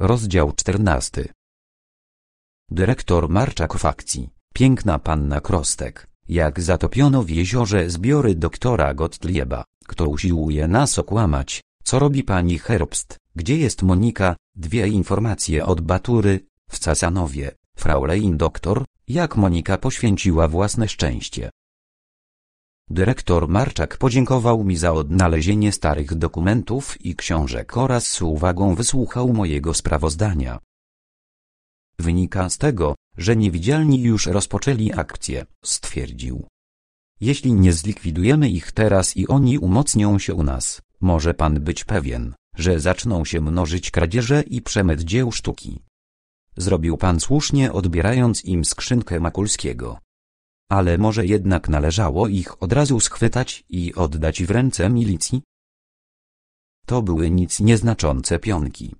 Rozdział 14. Dyrektor Marczak Fakcji, piękna panna Krostek, jak zatopiono w jeziorze zbiory doktora Gottlieba, kto usiłuje nas okłamać, co robi pani Herbst, gdzie jest Monika, dwie informacje od Batury, w Casanowie, Fraulein doktor, jak Monika poświęciła własne szczęście. Dyrektor Marczak podziękował mi za odnalezienie starych dokumentów i książek oraz z uwagą wysłuchał mojego sprawozdania. Wynika z tego, że niewidzialni już rozpoczęli akcję, stwierdził. Jeśli nie zlikwidujemy ich teraz i oni umocnią się u nas, może pan być pewien, że zaczną się mnożyć kradzieże i przemyt dzieł sztuki. Zrobił pan słusznie odbierając im skrzynkę Makulskiego. Ale może jednak należało ich od razu schwytać i oddać w ręce milicji? To były nic nieznaczące pionki.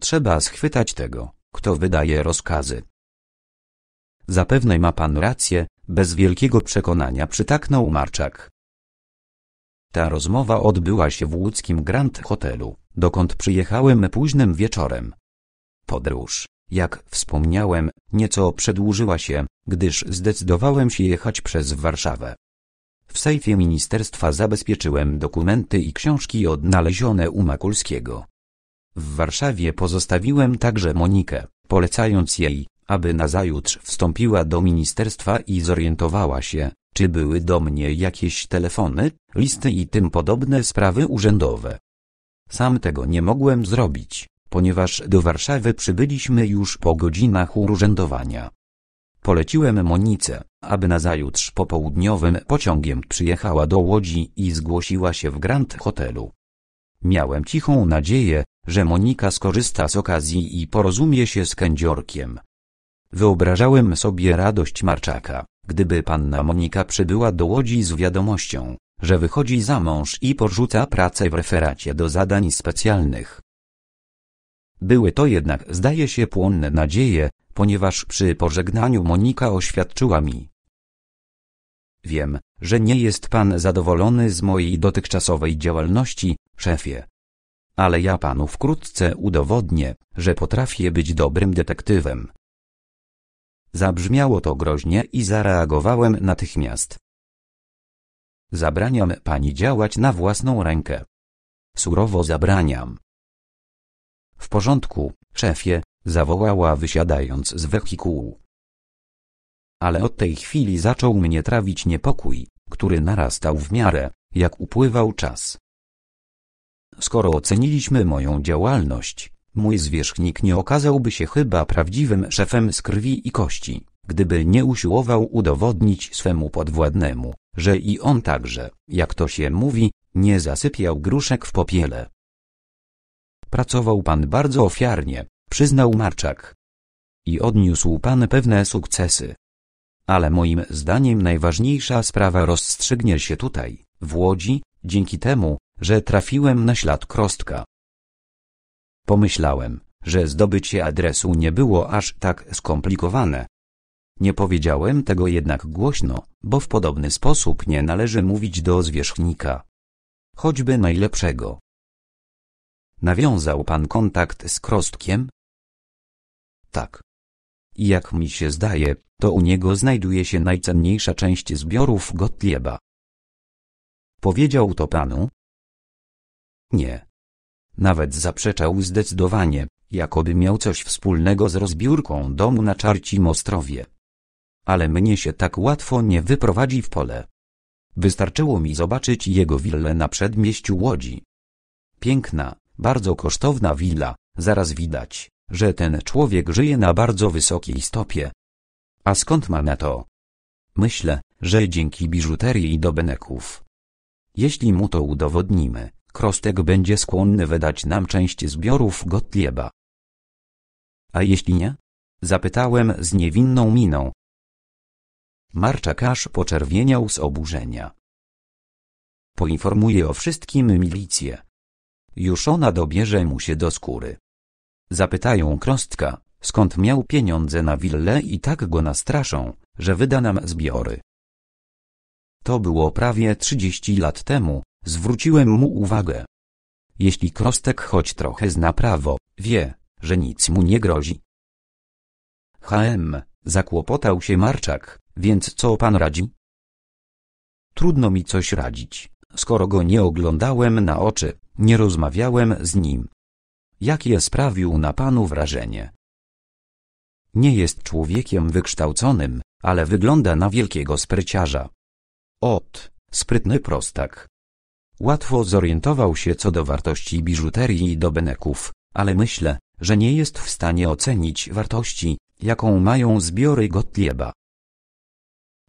Trzeba schwytać tego, kto wydaje rozkazy. Zapewne ma pan rację, bez wielkiego przekonania przytaknął Marczak. Ta rozmowa odbyła się w łódzkim Grand Hotelu, dokąd przyjechałem późnym wieczorem. Podróż jak wspomniałem, nieco przedłużyła się, gdyż zdecydowałem się jechać przez Warszawę. W sejfie ministerstwa zabezpieczyłem dokumenty i książki odnalezione u Makulskiego. W Warszawie pozostawiłem także Monikę, polecając jej, aby nazajutrz wstąpiła do ministerstwa i zorientowała się, czy były do mnie jakieś telefony, listy i tym podobne sprawy urzędowe. Sam tego nie mogłem zrobić, ponieważ do Warszawy przybyliśmy już po godzinach urzędowania. Poleciłem Monice, aby nazajutrz popołudniowym pociągiem przyjechała do Łodzi i zgłosiła się w Grand Hotelu. Miałem cichą nadzieję, że Monika skorzysta z okazji i porozumie się z kędziorkiem. Wyobrażałem sobie radość Marczaka, gdyby panna Monika przybyła do Łodzi z wiadomością, że wychodzi za mąż i porzuca pracę w referacie do zadań specjalnych. Były to jednak zdaje się płonne nadzieje, ponieważ przy pożegnaniu Monika oświadczyła mi. Wiem, że nie jest pan zadowolony z mojej dotychczasowej działalności, szefie. Ale ja panu wkrótce udowodnię, że potrafię być dobrym detektywem. Zabrzmiało to groźnie i zareagowałem natychmiast. Zabraniam pani działać na własną rękę. Surowo zabraniam. W porządku, szefie, zawołała wysiadając z wehikułu. Ale od tej chwili zaczął mnie trawić niepokój, który narastał w miarę, jak upływał czas. Skoro oceniliśmy moją działalność, mój zwierzchnik nie okazałby się chyba prawdziwym szefem z krwi i kości, gdyby nie usiłował udowodnić swemu podwładnemu, że i on także, jak to się mówi, nie zasypiał gruszek w popiele. Pracował pan bardzo ofiarnie, przyznał Marczak. I odniósł pan pewne sukcesy. Ale moim zdaniem najważniejsza sprawa rozstrzygnie się tutaj, w Łodzi, dzięki temu, że trafiłem na ślad Krostka. Pomyślałem, że zdobycie adresu nie było aż tak skomplikowane. Nie powiedziałem tego jednak głośno, bo w podobny sposób nie należy mówić do zwierzchnika. Choćby najlepszego. Nawiązał pan kontakt z Krostkiem? Tak. Jak mi się zdaje, to u niego znajduje się najcenniejsza część zbiorów Gottlieba. Powiedział to panu? Nie. Nawet zaprzeczał zdecydowanie, jakoby miał coś wspólnego z rozbiórką domu na czarci Mostrowie. Ale mnie się tak łatwo nie wyprowadzi w pole. Wystarczyło mi zobaczyć jego willę na przedmieściu Łodzi. Piękna, bardzo kosztowna willa, zaraz widać, że ten człowiek żyje na bardzo wysokiej stopie. A skąd ma na to? Myślę, że dzięki biżuterii i dobeneków. Jeśli mu to udowodnimy, Krostek będzie skłonny wydać nam część zbiorów Gottlieba. A jeśli nie? Zapytałem z niewinną miną. Marczakasz poczerwieniał z oburzenia. Poinformuję o wszystkim milicję. Już ona dobierze mu się do skóry. Zapytają Krostka, skąd miał pieniądze na willę i tak go nastraszą, że wyda nam zbiory. To było prawie trzydzieści lat temu, zwróciłem mu uwagę. Jeśli Krostek choć trochę zna prawo, wie, że nic mu nie grozi. HM, zakłopotał się Marczak, więc co pan radzi? Trudno mi coś radzić, skoro go nie oglądałem na oczy, nie rozmawiałem z nim. Jakie sprawił na panu wrażenie? Nie jest człowiekiem wykształconym, ale wygląda na wielkiego spryciarza. Ot, sprytny prostak. Łatwo zorientował się co do wartości biżuterii i dobeneków, ale myślę, że nie jest w stanie ocenić wartości, jaką mają zbiory Gottlieba.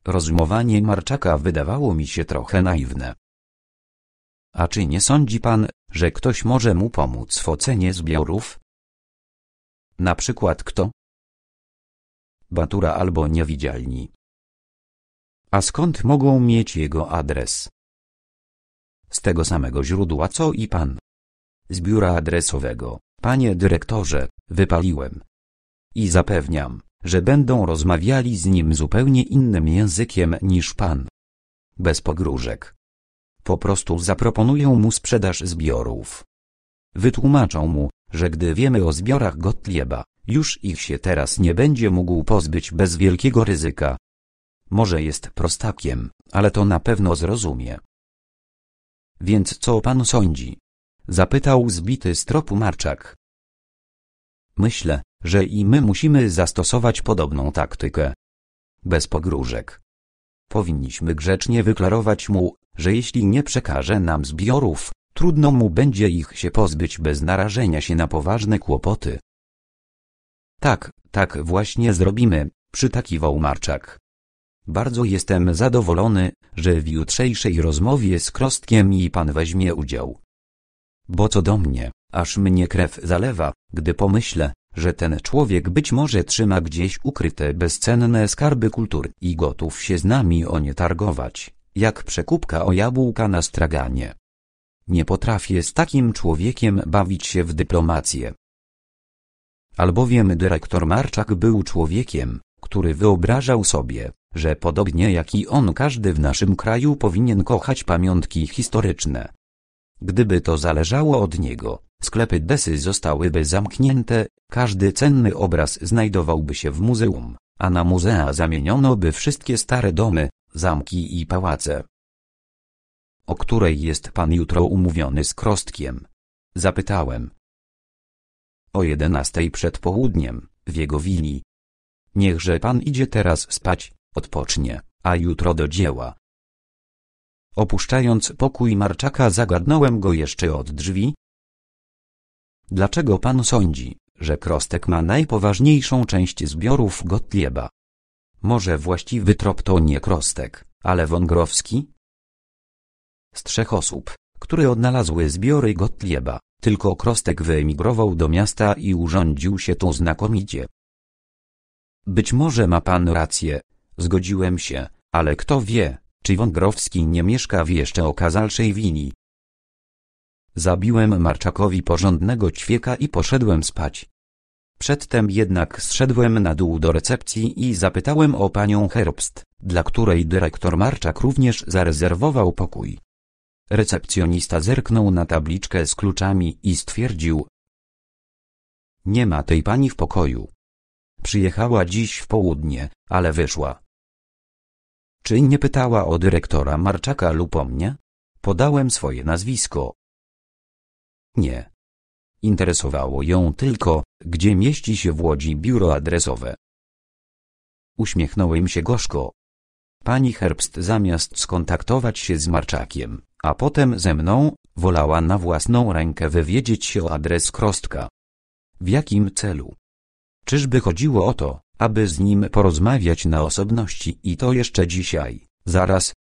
Rozumowanie Marczaka wydawało mi się trochę naiwne. A czy nie sądzi pan, że ktoś może mu pomóc w ocenie zbiorów? Na przykład kto? Batura albo niewidzialni. A skąd mogą mieć jego adres? Z tego samego źródła co i pan. Z biura adresowego, panie dyrektorze, wypaliłem. I zapewniam, że będą rozmawiali z nim zupełnie innym językiem niż pan. Bez pogróżek po prostu zaproponują mu sprzedaż zbiorów. Wytłumaczą mu, że gdy wiemy o zbiorach Gottlieba, już ich się teraz nie będzie mógł pozbyć bez wielkiego ryzyka. Może jest prostakiem, ale to na pewno zrozumie. Więc co pan sądzi? Zapytał zbity z tropu Marczak. Myślę, że i my musimy zastosować podobną taktykę. Bez pogróżek. Powinniśmy grzecznie wyklarować mu, że jeśli nie przekaże nam zbiorów, trudno mu będzie ich się pozbyć bez narażenia się na poważne kłopoty. Tak, tak właśnie zrobimy, przytakiwał Marczak. Bardzo jestem zadowolony, że w jutrzejszej rozmowie z Krostkiem i pan weźmie udział. Bo co do mnie, aż mnie krew zalewa, gdy pomyślę, że ten człowiek być może trzyma gdzieś ukryte bezcenne skarby kultur i gotów się z nami o nie targować jak przekupka o jabłka na straganie. Nie potrafię z takim człowiekiem bawić się w dyplomację. Albowiem dyrektor Marczak był człowiekiem, który wyobrażał sobie, że podobnie jak i on każdy w naszym kraju powinien kochać pamiątki historyczne. Gdyby to zależało od niego, sklepy desy zostałyby zamknięte, każdy cenny obraz znajdowałby się w muzeum, a na muzea zamieniono by wszystkie stare domy, zamki i pałace. O której jest pan jutro umówiony z Krostkiem? Zapytałem. O jedenastej przed południem, w jego willi. Niechże pan idzie teraz spać, odpocznie, a jutro do dzieła. Opuszczając pokój Marczaka zagadnąłem go jeszcze od drzwi. Dlaczego pan sądzi, że Krostek ma najpoważniejszą część zbiorów Gottlieba? Może właściwy trop to nie Krostek, ale Wągrowski? Z trzech osób, które odnalazły zbiory Gottlieba, tylko Krostek wyemigrował do miasta i urządził się tu znakomicie. Być może ma pan rację, zgodziłem się, ale kto wie, czy Wągrowski nie mieszka w jeszcze okazalszej wini. Zabiłem Marczakowi porządnego ćwieka i poszedłem spać. Przedtem jednak zszedłem na dół do recepcji i zapytałem o panią Herbst, dla której dyrektor Marczak również zarezerwował pokój. Recepcjonista zerknął na tabliczkę z kluczami i stwierdził. Nie ma tej pani w pokoju. Przyjechała dziś w południe, ale wyszła. Czy nie pytała o dyrektora Marczaka lub o mnie? Podałem swoje nazwisko. Nie. Interesowało ją tylko, gdzie mieści się w Łodzi biuro adresowe. Uśmiechnąłem się gorzko. Pani Herbst zamiast skontaktować się z Marczakiem, a potem ze mną, wolała na własną rękę wywiedzieć się o adres Krostka. W jakim celu? Czyżby chodziło o to, aby z nim porozmawiać na osobności i to jeszcze dzisiaj, zaraz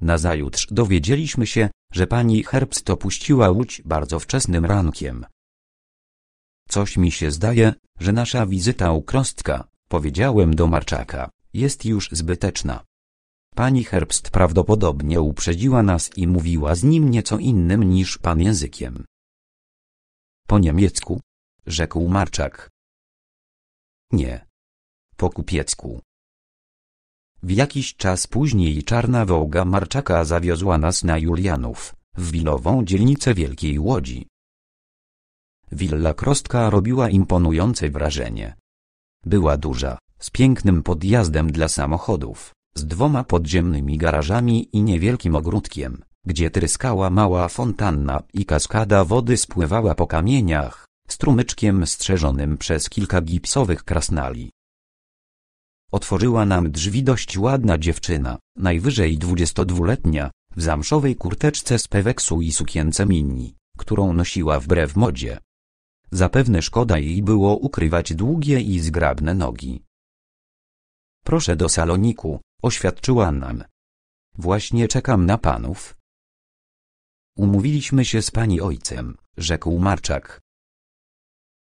Nazajutrz dowiedzieliśmy się, że pani Herbst opuściła łódź bardzo wczesnym rankiem. Coś mi się zdaje, że nasza wizyta u Krostka, powiedziałem do Marczaka, jest już zbyteczna. Pani Herbst prawdopodobnie uprzedziła nas i mówiła z nim nieco innym niż pan językiem. Po niemiecku? rzekł Marczak. Nie. Po kupiecku. W jakiś czas później czarna wołga Marczaka zawiozła nas na Julianów, w wilową dzielnicę Wielkiej Łodzi. Willa Krostka robiła imponujące wrażenie. Była duża, z pięknym podjazdem dla samochodów, z dwoma podziemnymi garażami i niewielkim ogródkiem, gdzie tryskała mała fontanna i kaskada wody spływała po kamieniach, strumyczkiem strzeżonym przez kilka gipsowych krasnali. Otworzyła nam drzwi dość ładna dziewczyna, najwyżej dwudziestodwuletnia, w zamszowej kurteczce z peweksu i sukience mini, którą nosiła wbrew modzie. Zapewne szkoda jej było ukrywać długie i zgrabne nogi. Proszę do saloniku, oświadczyła nam. Właśnie czekam na panów. Umówiliśmy się z pani ojcem, rzekł Marczak.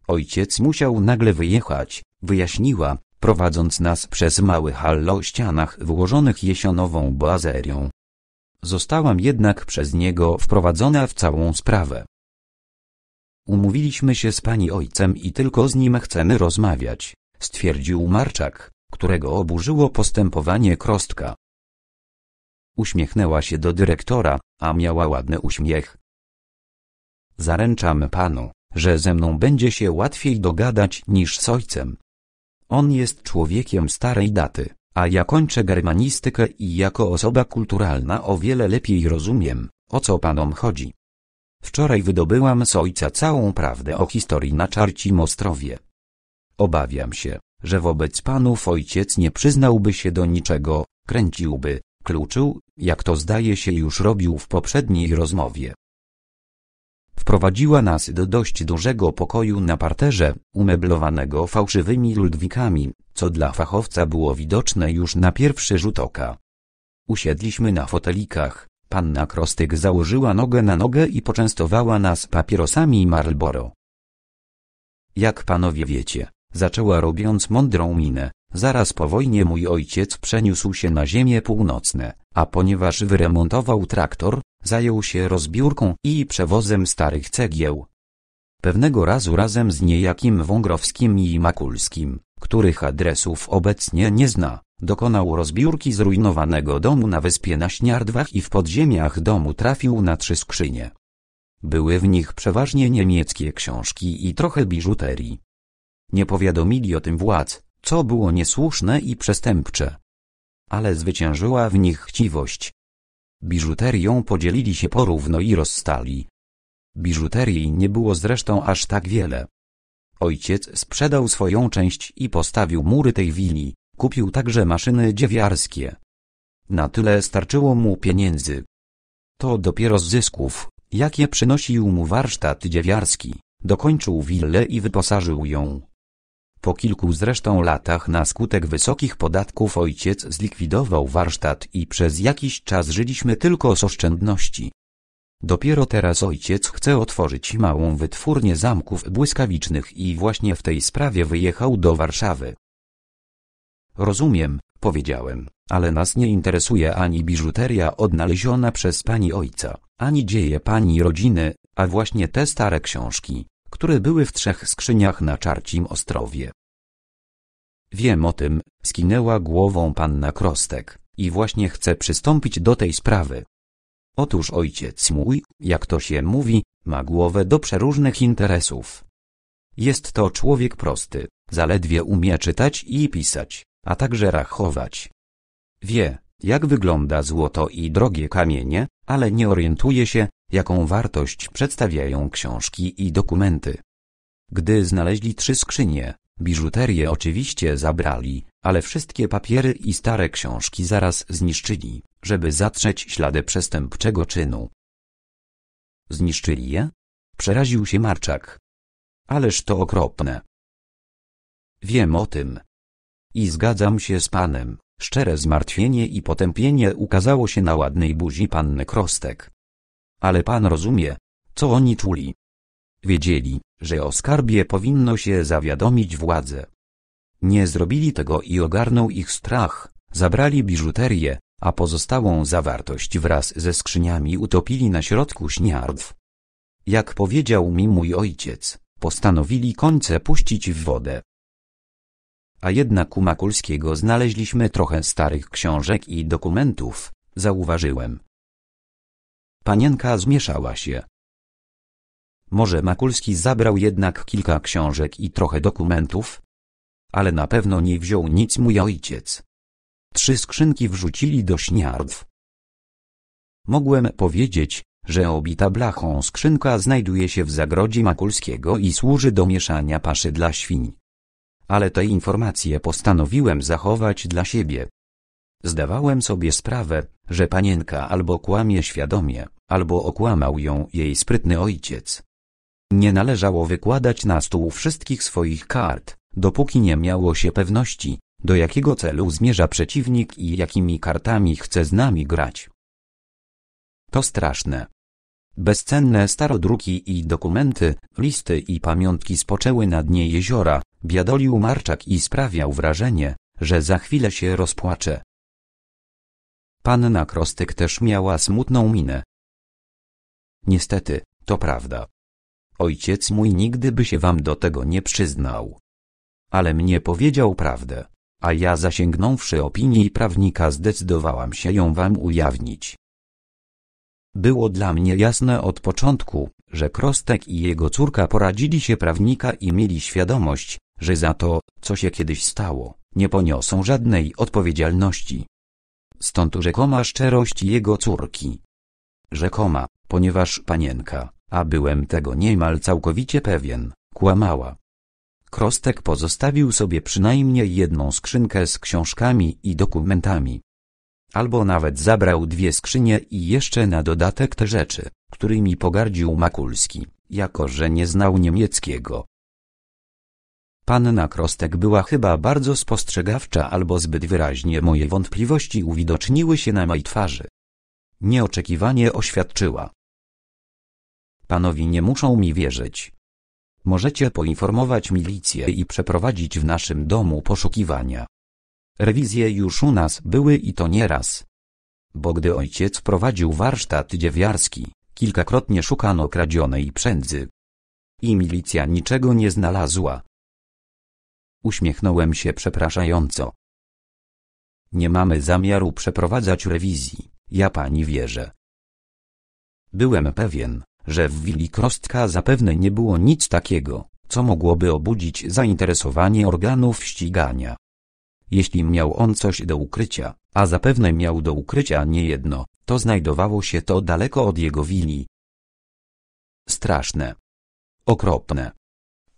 Ojciec musiał nagle wyjechać, wyjaśniła, prowadząc nas przez mały hall o ścianach włożonych jesionową boazerią. Zostałam jednak przez niego wprowadzona w całą sprawę. Umówiliśmy się z pani ojcem i tylko z nim chcemy rozmawiać, stwierdził Marczak, którego oburzyło postępowanie Krostka. Uśmiechnęła się do dyrektora, a miała ładny uśmiech. Zaręczam panu, że ze mną będzie się łatwiej dogadać niż z ojcem, on jest człowiekiem starej daty, a ja kończę germanistykę i jako osoba kulturalna o wiele lepiej rozumiem, o co panom chodzi. Wczoraj wydobyłam z ojca całą prawdę o historii na czarci Mostrowie. Obawiam się, że wobec panów ojciec nie przyznałby się do niczego, kręciłby, kluczył, jak to zdaje się już robił w poprzedniej rozmowie, Wprowadziła nas do dość dużego pokoju na parterze, umeblowanego fałszywymi ludwikami, co dla fachowca było widoczne już na pierwszy rzut oka. Usiedliśmy na fotelikach, panna Krostyk założyła nogę na nogę i poczęstowała nas papierosami Marlboro. Jak panowie wiecie, zaczęła robiąc mądrą minę, Zaraz po wojnie mój ojciec przeniósł się na ziemie północne, a ponieważ wyremontował traktor, zajął się rozbiórką i przewozem starych cegieł. Pewnego razu razem z niejakim Wągrowskim i Makulskim, których adresów obecnie nie zna, dokonał rozbiórki zrujnowanego domu na wyspie na Śniardwach i w podziemiach domu trafił na trzy skrzynie. Były w nich przeważnie niemieckie książki i trochę biżuterii. Nie powiadomili o tym władz, co było niesłuszne i przestępcze. Ale zwyciężyła w nich chciwość. Biżuterią podzielili się porówno i rozstali. Biżuterii nie było zresztą aż tak wiele. Ojciec sprzedał swoją część i postawił mury tej willi, kupił także maszyny dziewiarskie. Na tyle starczyło mu pieniędzy. To dopiero z zysków, jakie przynosił mu warsztat dziewiarski, dokończył willę i wyposażył ją po kilku zresztą latach na skutek wysokich podatków ojciec zlikwidował warsztat i przez jakiś czas żyliśmy tylko z oszczędności. Dopiero teraz ojciec chce otworzyć małą wytwórnię zamków błyskawicznych i właśnie w tej sprawie wyjechał do Warszawy. Rozumiem, powiedziałem, ale nas nie interesuje ani biżuteria odnaleziona przez pani ojca, ani dzieje pani rodziny, a właśnie te stare książki które były w trzech skrzyniach na czarcim ostrowie. Wiem o tym, skinęła głową panna Krostek i właśnie chcę przystąpić do tej sprawy. Otóż ojciec mój, jak to się mówi, ma głowę do przeróżnych interesów. Jest to człowiek prosty, zaledwie umie czytać i pisać, a także rachować. Wie, jak wygląda złoto i drogie kamienie, ale nie orientuje się, jaką wartość przedstawiają książki i dokumenty. Gdy znaleźli trzy skrzynie, biżuterię oczywiście zabrali, ale wszystkie papiery i stare książki zaraz zniszczyli, żeby zatrzeć ślady przestępczego czynu. Zniszczyli je? Przeraził się Marczak. Ależ to okropne. Wiem o tym. I zgadzam się z panem. Szczere zmartwienie i potępienie ukazało się na ładnej buzi panny Krostek. Ale pan rozumie, co oni czuli. Wiedzieli, że o skarbie powinno się zawiadomić władze. Nie zrobili tego i ogarnął ich strach, zabrali biżuterię, a pozostałą zawartość wraz ze skrzyniami utopili na środku śniardw. Jak powiedział mi mój ojciec, postanowili końce puścić w wodę. A jednak u Makulskiego znaleźliśmy trochę starych książek i dokumentów, zauważyłem. Panienka zmieszała się. Może Makulski zabrał jednak kilka książek i trochę dokumentów? Ale na pewno nie wziął nic mój ojciec. Trzy skrzynki wrzucili do śniardw. Mogłem powiedzieć, że obita blachą skrzynka znajduje się w zagrodzie Makulskiego i służy do mieszania paszy dla świń. Ale te informacje postanowiłem zachować dla siebie. Zdawałem sobie sprawę, że panienka albo kłamie świadomie, albo okłamał ją jej sprytny ojciec. Nie należało wykładać na stół wszystkich swoich kart, dopóki nie miało się pewności, do jakiego celu zmierza przeciwnik i jakimi kartami chce z nami grać. To straszne. Bezcenne starodruki i dokumenty, listy i pamiątki spoczęły na dnie jeziora, biadolił Marczak i sprawiał wrażenie, że za chwilę się rozpłacze. Panna Krostyk też miała smutną minę. Niestety, to prawda. Ojciec mój nigdy by się wam do tego nie przyznał. Ale mnie powiedział prawdę, a ja zasięgnąwszy opinii prawnika zdecydowałam się ją wam ujawnić. Było dla mnie jasne od początku, że Krostek i jego córka poradzili się prawnika i mieli świadomość, że za to, co się kiedyś stało, nie poniosą żadnej odpowiedzialności. Stąd rzekoma szczerość jego córki. Rzekoma, ponieważ panienka, a byłem tego niemal całkowicie pewien, kłamała. Krostek pozostawił sobie przynajmniej jedną skrzynkę z książkami i dokumentami. Albo nawet zabrał dwie skrzynie i jeszcze na dodatek te rzeczy, którymi pogardził Makulski, jako że nie znał niemieckiego. Panna Krostek była chyba bardzo spostrzegawcza albo zbyt wyraźnie moje wątpliwości uwidoczniły się na mojej twarzy. Nieoczekiwanie oświadczyła. Panowie nie muszą mi wierzyć. Możecie poinformować milicję i przeprowadzić w naszym domu poszukiwania. Rewizje już u nas były i to nieraz. Bo gdy ojciec prowadził warsztat dziewiarski, kilkakrotnie szukano kradzionej przędzy. I milicja niczego nie znalazła. Uśmiechnąłem się przepraszająco. Nie mamy zamiaru przeprowadzać rewizji, ja pani wierzę. Byłem pewien, że w willi Krostka zapewne nie było nic takiego, co mogłoby obudzić zainteresowanie organów ścigania. Jeśli miał on coś do ukrycia, a zapewne miał do ukrycia niejedno, to znajdowało się to daleko od jego willi. Straszne. Okropne.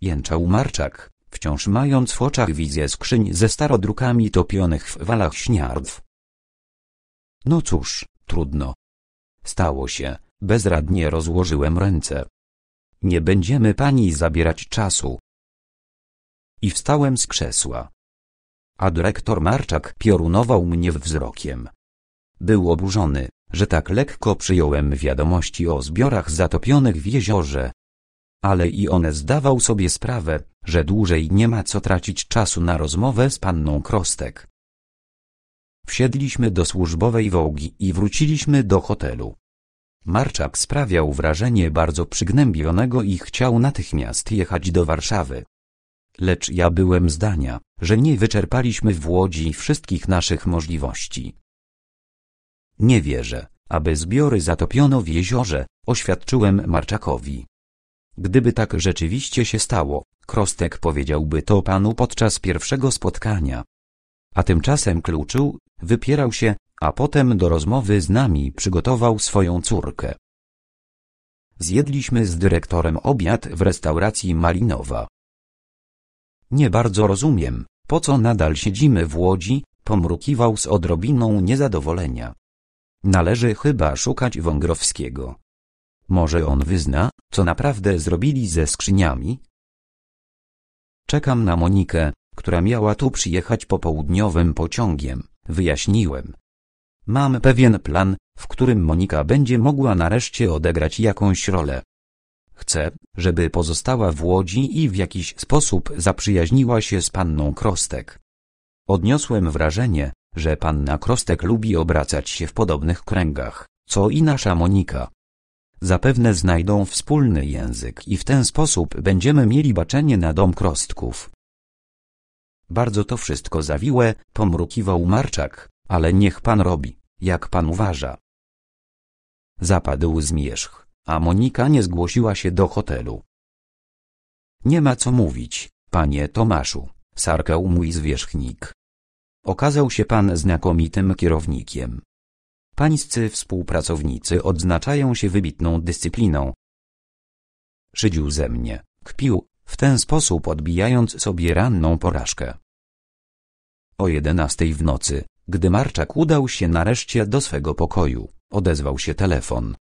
Jęczał Marczak, wciąż mając w oczach wizję skrzyń ze starodrukami topionych w walach śniardw. No cóż, trudno. Stało się, bezradnie rozłożyłem ręce. Nie będziemy pani zabierać czasu. I wstałem z krzesła. A dyrektor Marczak piorunował mnie wzrokiem. Był oburzony, że tak lekko przyjąłem wiadomości o zbiorach zatopionych w jeziorze. Ale i one zdawał sobie sprawę, że dłużej nie ma co tracić czasu na rozmowę z panną Krostek. Wsiedliśmy do służbowej wołgi i wróciliśmy do hotelu. Marczak sprawiał wrażenie bardzo przygnębionego i chciał natychmiast jechać do Warszawy. Lecz ja byłem zdania, że nie wyczerpaliśmy w Łodzi wszystkich naszych możliwości. Nie wierzę, aby zbiory zatopiono w jeziorze, oświadczyłem Marczakowi. Gdyby tak rzeczywiście się stało, Krostek powiedziałby to panu podczas pierwszego spotkania. A tymczasem kluczył, wypierał się, a potem do rozmowy z nami przygotował swoją córkę. Zjedliśmy z dyrektorem obiad w restauracji Malinowa. Nie bardzo rozumiem, po co nadal siedzimy w Łodzi, pomrukiwał z odrobiną niezadowolenia. Należy chyba szukać Wągrowskiego. Może on wyzna, co naprawdę zrobili ze skrzyniami? Czekam na Monikę, która miała tu przyjechać popołudniowym pociągiem, wyjaśniłem. Mam pewien plan, w którym Monika będzie mogła nareszcie odegrać jakąś rolę. Chcę, żeby pozostała w Łodzi i w jakiś sposób zaprzyjaźniła się z panną Krostek. Odniosłem wrażenie, że panna Krostek lubi obracać się w podobnych kręgach, co i nasza Monika. Zapewne znajdą wspólny język i w ten sposób będziemy mieli baczenie na dom krostków. Bardzo to wszystko zawiłe, pomrukiwał Marczak, ale niech pan robi, jak pan uważa. Zapadł zmierzch, a Monika nie zgłosiła się do hotelu. Nie ma co mówić, panie Tomaszu, sarkał mój zwierzchnik. Okazał się pan znakomitym kierownikiem. Pańscy współpracownicy odznaczają się wybitną dyscypliną. Szydził ze mnie, kpił, w ten sposób odbijając sobie ranną porażkę. O jedenastej w nocy, gdy Marczak udał się nareszcie do swego pokoju, odezwał się telefon.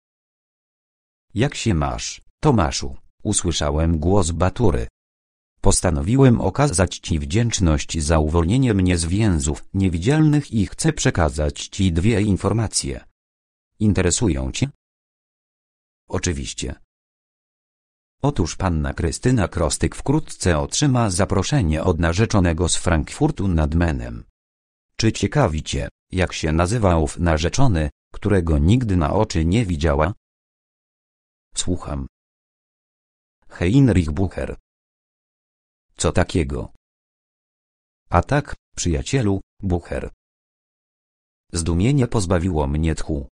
Jak się masz, Tomaszu? Usłyszałem głos Batury. Postanowiłem okazać Ci wdzięczność za uwolnienie mnie z więzów niewidzialnych i chcę przekazać Ci dwie informacje. Interesują Cię? Oczywiście. Otóż panna Krystyna Krostyk wkrótce otrzyma zaproszenie od narzeczonego z Frankfurtu nad Menem. Czy ciekawi Cię, jak się nazywa ów narzeczony, którego nigdy na oczy nie widziała? Słucham. Heinrich Bucher co takiego? A tak, przyjacielu, bucher. Zdumienie pozbawiło mnie tchu.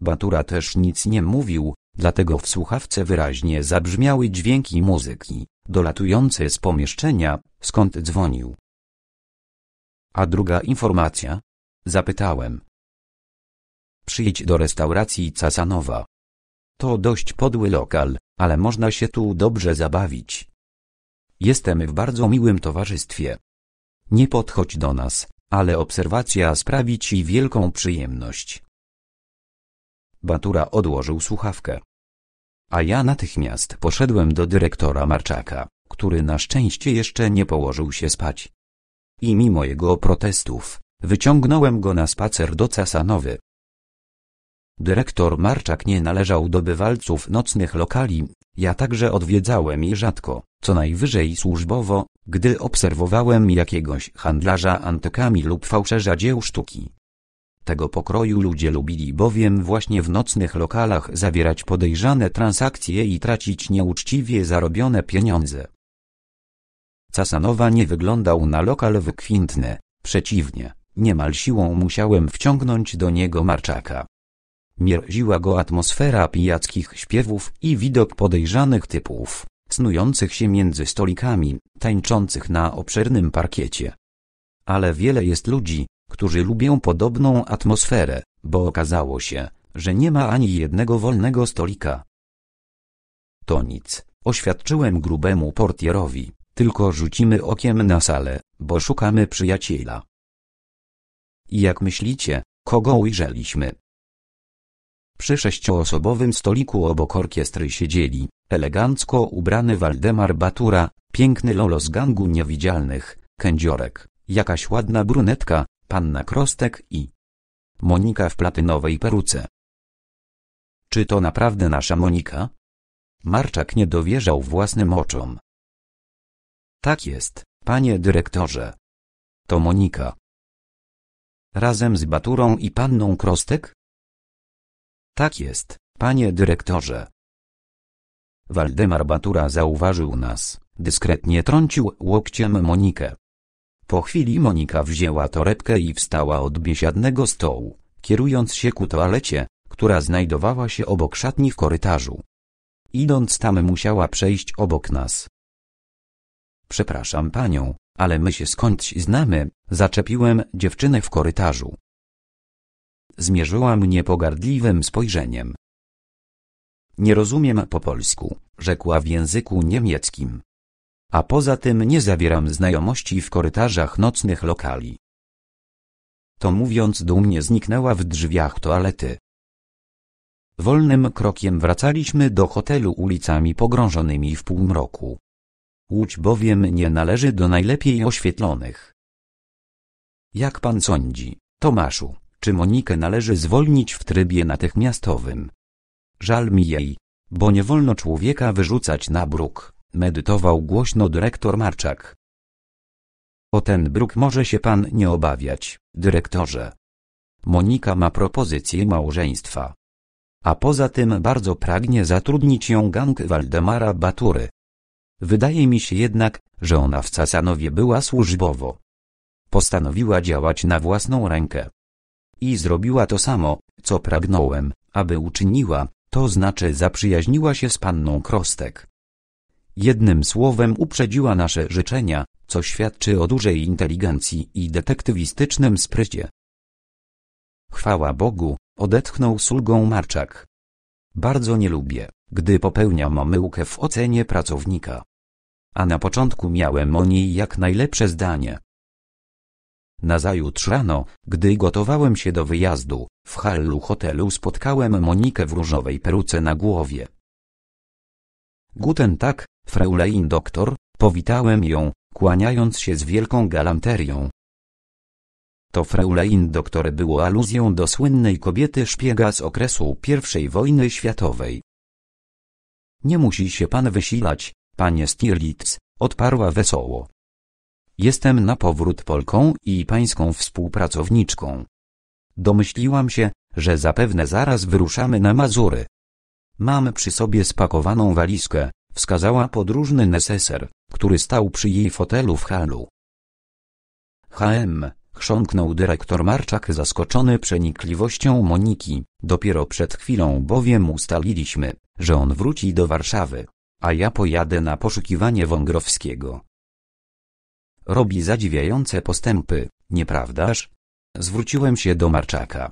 Batura też nic nie mówił, dlatego w słuchawce wyraźnie zabrzmiały dźwięki muzyki, dolatujące z pomieszczenia, skąd dzwonił. A druga informacja? Zapytałem. Przyjdź do restauracji Casanowa. To dość podły lokal, ale można się tu dobrze zabawić. Jesteśmy w bardzo miłym towarzystwie. Nie podchodź do nas, ale obserwacja sprawi ci wielką przyjemność. Batura odłożył słuchawkę. A ja natychmiast poszedłem do dyrektora Marczaka, który na szczęście jeszcze nie położył się spać. I mimo jego protestów, wyciągnąłem go na spacer do Casanowy. Dyrektor Marczak nie należał do bywalców nocnych lokali, ja także odwiedzałem je rzadko co najwyżej służbowo, gdy obserwowałem jakiegoś handlarza antykami lub fałszerza dzieł sztuki. Tego pokroju ludzie lubili bowiem właśnie w nocnych lokalach zawierać podejrzane transakcje i tracić nieuczciwie zarobione pieniądze. Casanowa nie wyglądał na lokal wykwintny, przeciwnie, niemal siłą musiałem wciągnąć do niego marczaka. Mierziła go atmosfera pijackich śpiewów i widok podejrzanych typów snujących się między stolikami, tańczących na obszernym parkiecie. Ale wiele jest ludzi, którzy lubią podobną atmosferę, bo okazało się, że nie ma ani jednego wolnego stolika. To nic, oświadczyłem grubemu portierowi, tylko rzucimy okiem na salę, bo szukamy przyjaciela. I jak myślicie, kogo ujrzeliśmy? Przy sześcioosobowym stoliku obok orkiestry siedzieli, elegancko ubrany Waldemar Batura, piękny Lolo z gangu niewidzialnych, kędziorek, jakaś ładna brunetka, panna Krostek i Monika w platynowej peruce. Czy to naprawdę nasza Monika? Marczak nie dowierzał własnym oczom. Tak jest, panie dyrektorze. To Monika. Razem z Baturą i panną Krostek? Tak jest, panie dyrektorze. Waldemar Batura zauważył nas, dyskretnie trącił łokciem Monikę. Po chwili Monika wzięła torebkę i wstała od biesiadnego stołu, kierując się ku toalecie, która znajdowała się obok szatni w korytarzu. Idąc tam musiała przejść obok nas. Przepraszam panią, ale my się skądś znamy, zaczepiłem dziewczynę w korytarzu. Zmierzyła mnie pogardliwym spojrzeniem. Nie rozumiem po polsku, rzekła w języku niemieckim. A poza tym nie zawieram znajomości w korytarzach nocnych lokali. To mówiąc dumnie zniknęła w drzwiach toalety. Wolnym krokiem wracaliśmy do hotelu ulicami pogrążonymi w półmroku. Łódź bowiem nie należy do najlepiej oświetlonych. Jak pan sądzi, Tomaszu? czy Monikę należy zwolnić w trybie natychmiastowym. Żal mi jej, bo nie wolno człowieka wyrzucać na bruk, medytował głośno dyrektor Marczak. O ten bruk może się pan nie obawiać, dyrektorze. Monika ma propozycję małżeństwa. A poza tym bardzo pragnie zatrudnić ją gang Waldemara Batury. Wydaje mi się jednak, że ona w Casanowie była służbowo. Postanowiła działać na własną rękę i zrobiła to samo, co pragnąłem, aby uczyniła, to znaczy zaprzyjaźniła się z panną Krostek. Jednym słowem uprzedziła nasze życzenia, co świadczy o dużej inteligencji i detektywistycznym sprycie. Chwała Bogu, odetchnął z ulgą Marczak. Bardzo nie lubię, gdy popełniam omyłkę w ocenie pracownika. A na początku miałem o niej jak najlepsze zdanie. Nazajutrz rano, gdy gotowałem się do wyjazdu, w hallu hotelu spotkałem Monikę w różowej peruce na głowie. Guten tak, Fraulein doktor, powitałem ją, kłaniając się z wielką galanterią. To Fraulein doktor było aluzją do słynnej kobiety szpiega z okresu I wojny światowej. Nie musi się pan wysilać, panie Stirlitz, odparła wesoło. Jestem na powrót Polką i pańską współpracowniczką. Domyśliłam się, że zapewne zaraz wyruszamy na Mazury. Mam przy sobie spakowaną walizkę, wskazała podróżny neseser, który stał przy jej fotelu w halu. HM, chrząknął dyrektor Marczak zaskoczony przenikliwością Moniki, dopiero przed chwilą bowiem ustaliliśmy, że on wróci do Warszawy, a ja pojadę na poszukiwanie Wągrowskiego. Robi zadziwiające postępy, nieprawdaż? Zwróciłem się do Marczaka.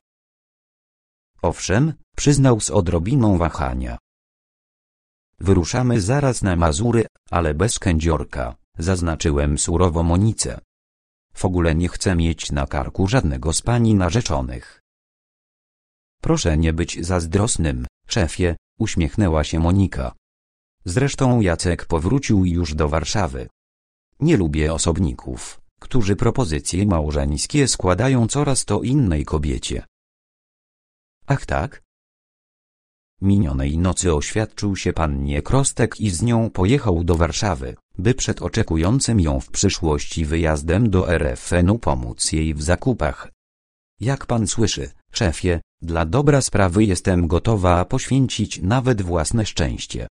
Owszem, przyznał z odrobiną wahania. Wyruszamy zaraz na Mazury, ale bez kędziorka, zaznaczyłem surowo Monice. W ogóle nie chcę mieć na karku żadnego z pani narzeczonych. Proszę nie być zazdrosnym, szefie, uśmiechnęła się Monika. Zresztą Jacek powrócił już do Warszawy. Nie lubię osobników, którzy propozycje małżeńskie składają coraz to innej kobiecie. Ach tak? Minionej nocy oświadczył się pannie Krostek i z nią pojechał do Warszawy, by przed oczekującym ją w przyszłości wyjazdem do RFN-u pomóc jej w zakupach. Jak pan słyszy, szefie, dla dobra sprawy jestem gotowa poświęcić nawet własne szczęście.